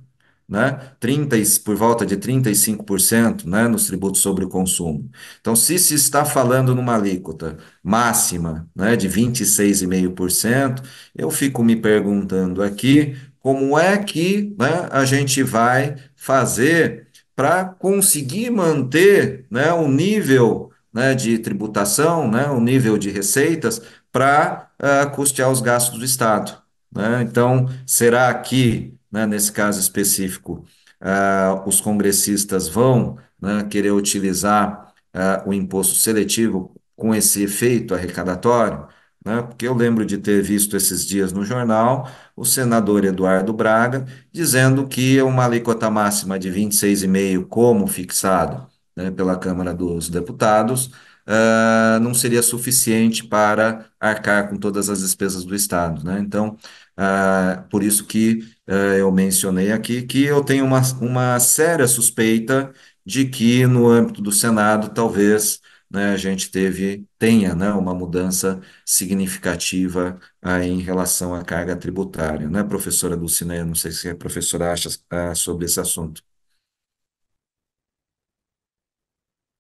né? 30, por volta de 35% né? nos tributos sobre o consumo. Então, se se está falando numa alíquota máxima né? de 26,5%, eu fico me perguntando aqui como é que né? a gente vai fazer para conseguir manter né? o nível né? de tributação, né? o nível de receitas para a custear os gastos do Estado. Né? Então, será que, né, nesse caso específico, uh, os congressistas vão né, querer utilizar uh, o imposto seletivo com esse efeito arrecadatório? Né? Porque eu lembro de ter visto esses dias no jornal o senador Eduardo Braga dizendo que é uma alíquota máxima de 26,5%, como fixado né, pela Câmara dos Deputados, ah, não seria suficiente para arcar com todas as despesas do Estado. Né? Então, uh, por isso que uh, eu mencionei aqui que eu tenho uma, uma séria suspeita de que no âmbito do Senado talvez né, a gente teve, tenha né, uma mudança significativa aí em relação à carga tributária. Né, professora Dulcineia, não sei se a professora acha sobre esse assunto.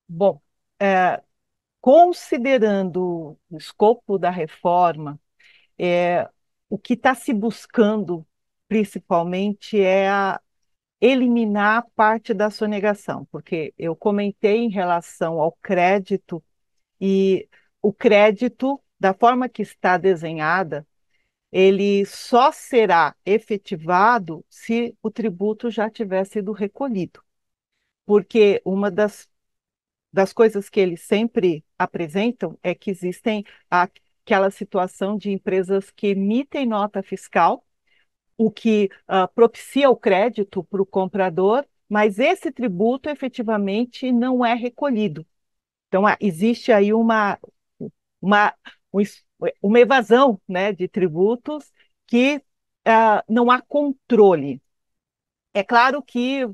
Bom, é, considerando o escopo da reforma, é, o que está se buscando principalmente é a, eliminar parte da sonegação, porque eu comentei em relação ao crédito e o crédito, da forma que está desenhada, ele só será efetivado se o tributo já tiver sido recolhido. Porque uma das das coisas que eles sempre apresentam é que existem aquela situação de empresas que emitem nota fiscal, o que uh, propicia o crédito para o comprador, mas esse tributo efetivamente não é recolhido. Então, ah, existe aí uma, uma, uma evasão né, de tributos que uh, não há controle. É claro que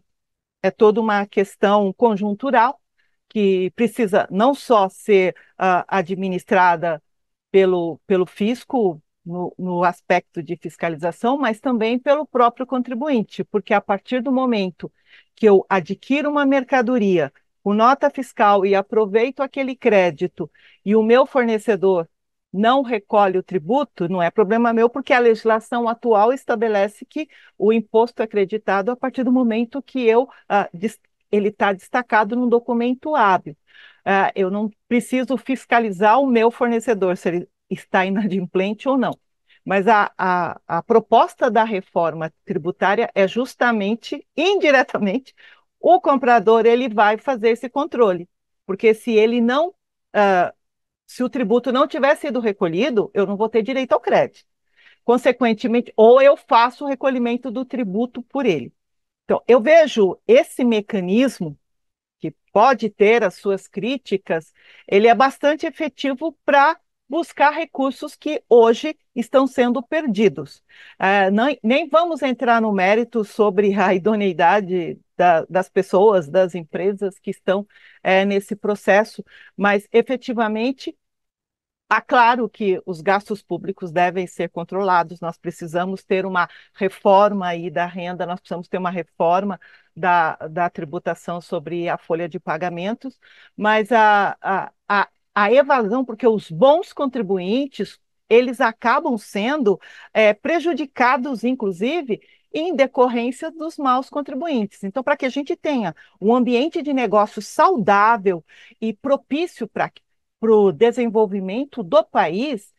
é toda uma questão conjuntural, que precisa não só ser uh, administrada pelo, pelo fisco, no, no, aspecto de fiscalização, mas também pelo próprio contribuinte, porque a partir do momento que eu adquiro uma mercadoria com nota fiscal e aproveito aquele crédito e o meu fornecedor não recolhe o tributo, não é problema meu, porque a legislação atual estabelece que o imposto é acreditado a partir do momento que eu ah, ele está destacado num documento hábil. Uh, eu não preciso fiscalizar o meu fornecedor, se ele está inadimplente ou não. Mas a, a, a proposta da reforma tributária é justamente, indiretamente, o comprador ele vai fazer esse controle. Porque se ele não uh, se o tributo não tiver sido recolhido, eu não vou ter direito ao crédito. Consequentemente, ou eu faço o recolhimento do tributo por ele. Então, eu vejo esse mecanismo, que pode ter as suas críticas, ele é bastante efetivo para buscar recursos que hoje estão sendo perdidos. É, não, nem vamos entrar no mérito sobre a idoneidade da, das pessoas, das empresas que estão é, nesse processo, mas efetivamente Tá claro que os gastos públicos devem ser controlados, nós precisamos ter uma reforma aí da renda, nós precisamos ter uma reforma da, da tributação sobre a folha de pagamentos, mas a, a, a, a evasão, porque os bons contribuintes, eles acabam sendo é, prejudicados, inclusive, em decorrência dos maus contribuintes. Então, para que a gente tenha um ambiente de negócio saudável e propício para que para o desenvolvimento do país,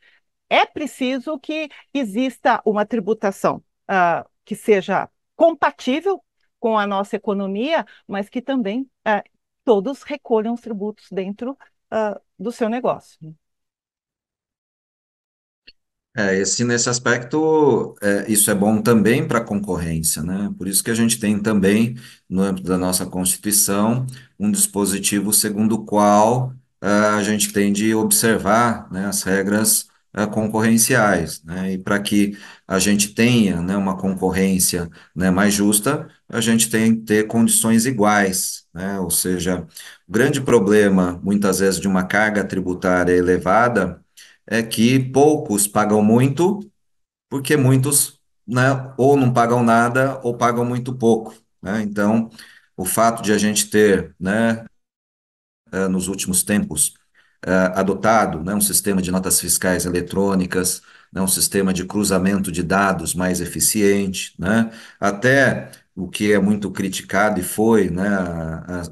é preciso que exista uma tributação uh, que seja compatível com a nossa economia, mas que também uh, todos recolham os tributos dentro uh, do seu negócio. É, esse, nesse aspecto, é, isso é bom também para a concorrência, né? Por isso que a gente tem também, no âmbito da nossa Constituição, um dispositivo segundo o qual ah, a gente tem de observar né, as regras ah, concorrenciais, né? E para que a gente tenha né, uma concorrência né, mais justa, a gente tem que ter condições iguais, né? Ou seja, o grande problema, muitas vezes, de uma carga tributária elevada é que poucos pagam muito, porque muitos né, ou não pagam nada ou pagam muito pouco. Né? Então, o fato de a gente ter né, uh, nos últimos tempos uh, adotado né, um sistema de notas fiscais eletrônicas, né, um sistema de cruzamento de dados mais eficiente, né, até o que é muito criticado e foi, né,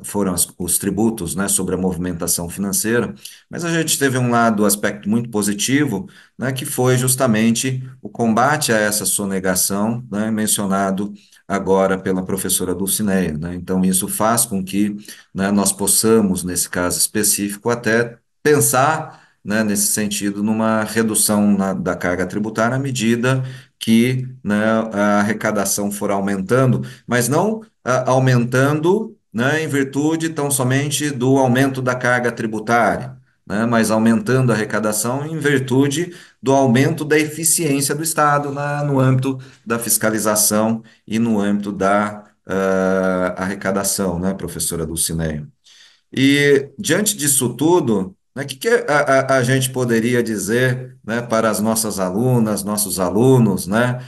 foram os tributos, né, sobre a movimentação financeira, mas a gente teve um lado, um aspecto muito positivo, né, que foi justamente o combate a essa sonegação, né, mencionado agora pela professora Dulcineia. Né? Então, isso faz com que né, nós possamos, nesse caso específico, até pensar né, nesse sentido numa redução na, da carga tributária à medida que né, a arrecadação for aumentando, mas não a, aumentando né, em virtude tão somente do aumento da carga tributária né, mas aumentando a arrecadação em virtude do aumento da eficiência do Estado na, no âmbito da fiscalização e no âmbito da uh, arrecadação, né, professora Dulcineia? E diante disso tudo, o né, que, que a, a, a, gente poderia dizer né, para as nossas alunas, nossos alunos, né,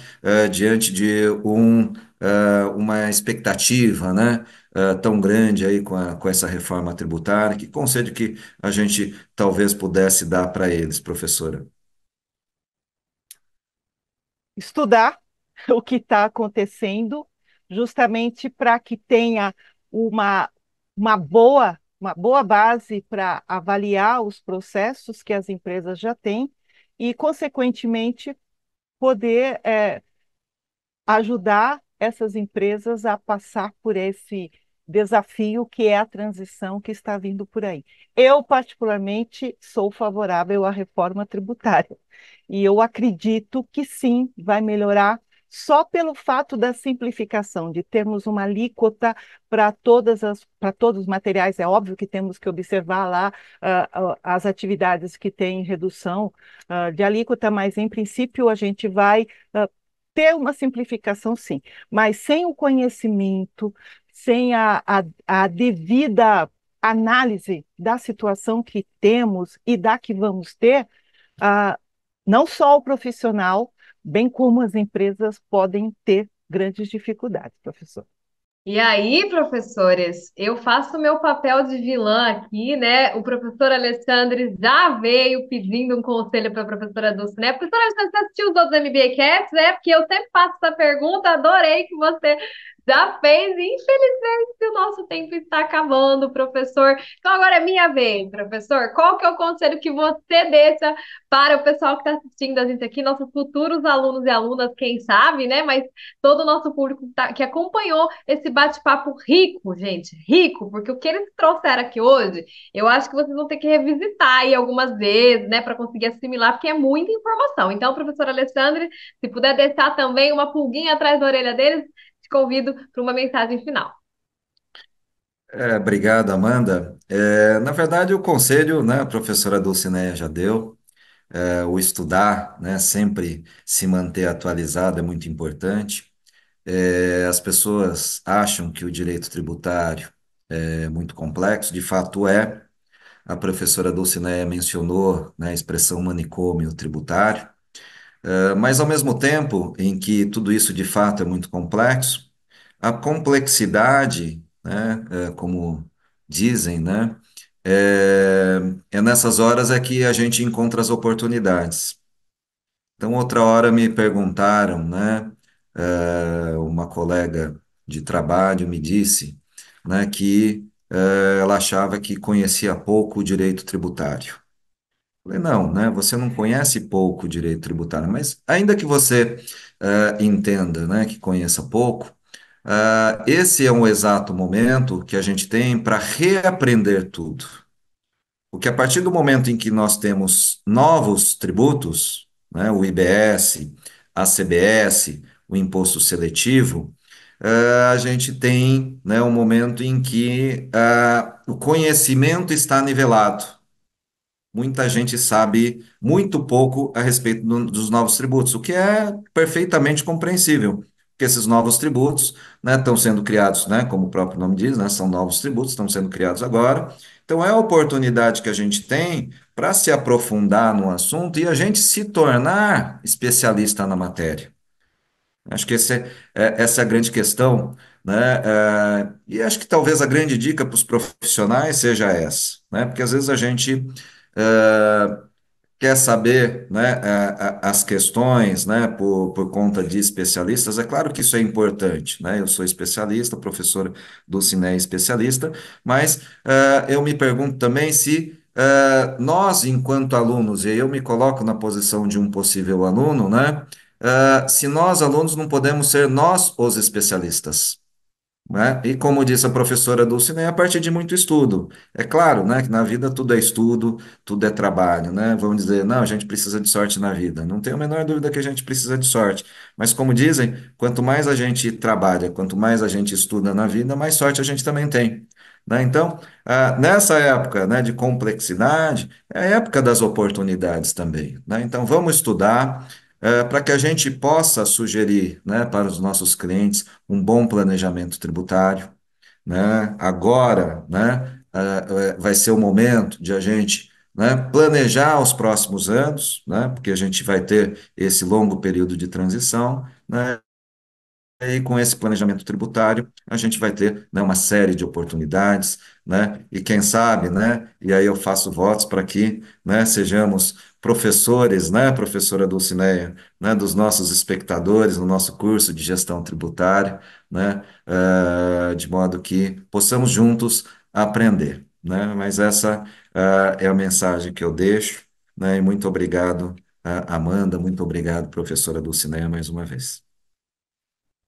uh, diante de um uh, uma expectativa, né, uh, tão grande aí com, a, com essa reforma tributária? Que conselho que a gente talvez pudesse dar para eles, professora? Estudar o que está acontecendo, justamente para que tenha uma, uma boa uma boa base para avaliar os processos que as empresas já têm e, consequentemente, poder é, ajudar essas empresas a passar por esse desafio que é a transição que está vindo por aí. Eu, particularmente, sou favorável à reforma tributária e eu acredito que sim, vai melhorar só pelo fato da simplificação, de termos uma alíquota para todas as para todos os materiais. É óbvio que temos que observar lá uh, as atividades que têm redução uh, de alíquota, mas em princípio a gente vai ter uma simplificação, sim, mas sem o conhecimento, sem a, a, a devida análise da situação que temos e da que vamos ter, ah, não só o profissional, bem como as empresas podem ter grandes dificuldades, professor. E aí, professores, eu faço meu papel de vilã aqui, né? O professor Alexandre já veio pedindo um conselho para a professora Dulciné. Professora Alexandre, você assistiu os outros MBA Caps, né? Porque eu sempre faço essa pergunta, adorei que você já fez, e infelizmente o nosso tempo está acabando, professor. Então agora é minha vez, professor. Qual que é o conselho que você deixa para o pessoal que está assistindo a gente aqui, nossos futuros alunos e alunas, quem sabe, né? Mas todo o nosso público tá, que acompanhou esse bate-papo rico, gente, rico, porque o que eles trouxeram aqui hoje, eu acho que vocês vão ter que revisitar aí algumas vezes, né, para conseguir assimilar, porque é muita informação. Então, professor Alessandre, se puder deixar também uma pulguinha atrás da orelha deles, te convido para uma mensagem final. É, obrigado, Amanda. É, na verdade, o conselho, né, a professora Dulcineia já deu, é, o estudar, né, sempre se manter atualizado é muito importante. É, as pessoas acham que o direito tributário é muito complexo, de fato é. A professora Dulcineia mencionou né, a expressão manicômio tributário, eh, mas, ao mesmo tempo em que tudo isso de fato é muito complexo, a complexidade, né, eh, como dizem, né, é, é, nessas horas é que a gente encontra as oportunidades. Então, outra hora me perguntaram, né, uma colega de trabalho me disse né, que ela achava que conhecia pouco o direito tributário. Falei, não, né? Você não conhece pouco o direito tributário, mas ainda que você uh, entenda, né, que conheça pouco, uh, esse é um exato momento que a gente tem para reaprender tudo. Porque a partir do momento em que nós temos novos tributos, né, o IBS, a CBS, o imposto seletivo, uh, a gente tem né, um momento em que o conhecimento está nivelado muita gente sabe muito pouco a respeito do, dos novos tributos, o que é perfeitamente compreensível, porque esses novos tributos né, estão sendo criados, né, como o próprio nome diz, né, são novos tributos, estão sendo criados agora. Então, é a oportunidade que a gente tem para se aprofundar no assunto e a gente se tornar especialista na matéria. Acho que esse é, é, essa é a grande questão. Né? É, e acho que talvez a grande dica para os profissionais seja essa, né? porque às vezes a gente eh, quer saber né, as questões né, por, por conta de especialistas, é claro que isso é importante, né? Eu sou especialista, professor do Cine é especialista, mas uh, eu me pergunto também se uh, nós, enquanto alunos, e eu me coloco na posição de um possível aluno, né? Uh, se nós, alunos, não podemos ser nós os especialistas. Né? E como disse a professora Dulcinea, né, é a partir de muito estudo. É claro, né, que na vida tudo é estudo, tudo é trabalho, né? Vamos dizer, não, a gente precisa de sorte na vida. Não tenho a menor dúvida que a gente precisa de sorte. Mas como dizem, quanto mais a gente trabalha, quanto mais a gente estuda na vida, mais sorte a gente também tem. Né? Então, ah, nessa época, né, de complexidade, é a época das oportunidades também. Né? Então, vamos estudar, é, para que a gente possa sugerir né, para os nossos clientes um bom planejamento tributário. Né? Agora né, uh, vai ser o momento de a gente né, planejar os próximos anos, né, porque a gente vai ter esse longo período de transição. Né? E com esse planejamento tributário, a gente vai ter uma série de oportunidades, e quem sabe, e aí eu faço votos para que sejamos professores, né, professora Dulcineia, né, dos nossos espectadores no nosso curso de gestão tributária, né, uh, de modo que possamos juntos aprender. Né? Mas essa uh, é a mensagem que eu deixo, né, e muito obrigado, uh, Amanda, muito obrigado, professora Dulcineia, mais uma vez.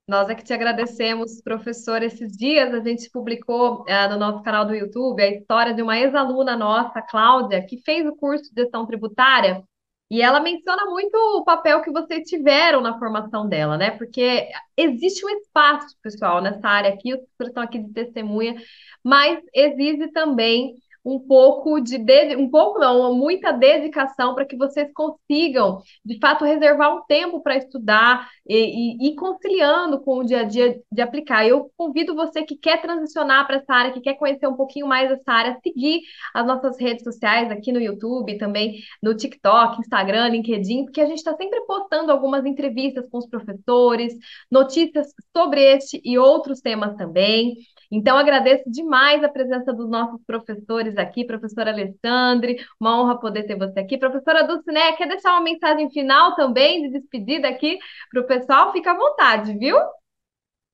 Nós é que te agradecemos, professor. Esses dias a gente publicou é, no nosso canal do YouTube a história de uma ex-aluna nossa, Cláudia, que fez o curso de gestão tributária e ela menciona muito o papel que vocês tiveram na formação dela, né? Porque existe um espaço, pessoal, nessa área aqui, os professores estão aqui de testemunha, mas exige também um pouco de um pouco não, muita dedicação para que vocês consigam de fato reservar um tempo para estudar e, e, e, conciliando com o dia a dia de aplicar. Eu convido você que quer transicionar para essa área, que quer conhecer um pouquinho mais essa área, seguir as nossas redes sociais aqui no YouTube, também no TikTok, Instagram, LinkedIn, porque a gente está sempre postando algumas entrevistas com os professores, notícias sobre este e outros temas também. Então agradeço demais a presença dos nossos professores professores aqui, professora Alessandre, uma honra poder ter você aqui. Professora Dulcineia quer deixar uma mensagem final também, de despedida aqui para o pessoal? Fica à vontade, viu?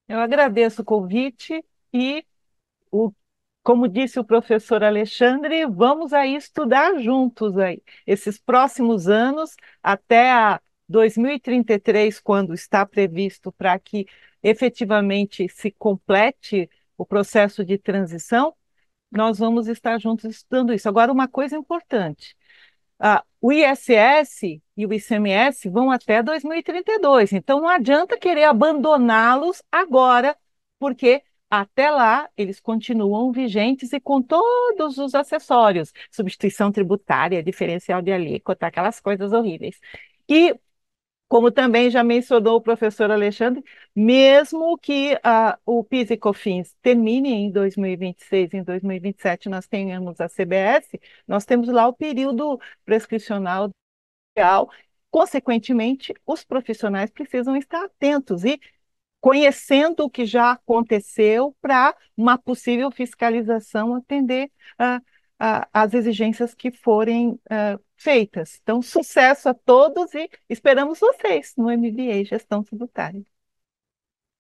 Eu agradeço o convite e, o, como disse o professor Alexandre, vamos aí estudar juntos aí esses próximos anos até a 2033, quando está previsto para que efetivamente se complete o processo de transição, nós vamos estar juntos estudando isso. Agora, uma coisa importante: ah, o ISS e o ICMS vão até 2032, então não adianta querer abandoná-los agora, porque até lá eles continuam vigentes e com todos os acessórios, substituição tributária, diferencial de alíquota, aquelas coisas horríveis. E como também já mencionou o professor Alexandre, mesmo que ah, o PIS e COFINS termine em 2026, em 2027 nós tenhamos a CBS, nós temos lá o período prescricional real, consequentemente os profissionais precisam estar atentos e conhecendo o que já aconteceu para uma possível fiscalização atender uh, as exigências que forem uh, feitas. Então, sucesso a todos e esperamos vocês no MBA Gestão Tributária.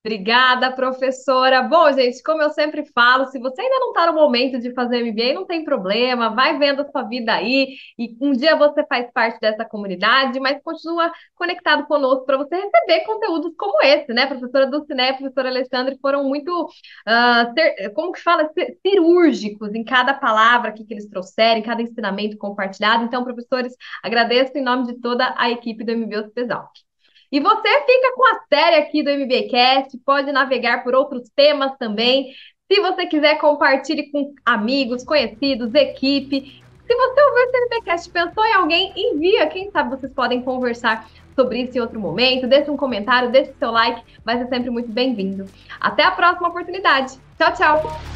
Obrigada, professora. Bom, gente, como eu sempre falo, se você ainda não está no momento de fazer MBA, não tem problema, vai vendo a sua vida aí e um dia você faz parte dessa comunidade, mas continua conectado conosco para você receber conteúdos como esse, né? A professora do e professora Alexandre foram muito, uh, ah, ter, como que fala, cirúrgicos em cada palavra que eles trouxeram, em cada ensinamento compartilhado. Então, professores, agradeço em nome de toda a equipe do MBA Hospital. E você fica com a série aqui do MBcast, pode navegar por outros temas também. Se você quiser, compartilhe com amigos, conhecidos, equipe. Se você ouviu esse MBcast, pensou em alguém, envia. Quem sabe vocês podem conversar sobre isso em outro momento. Deixe um comentário, deixe seu like, vai ser sempre muito bem-vindo. Até a próxima oportunidade. Tchau, tchau!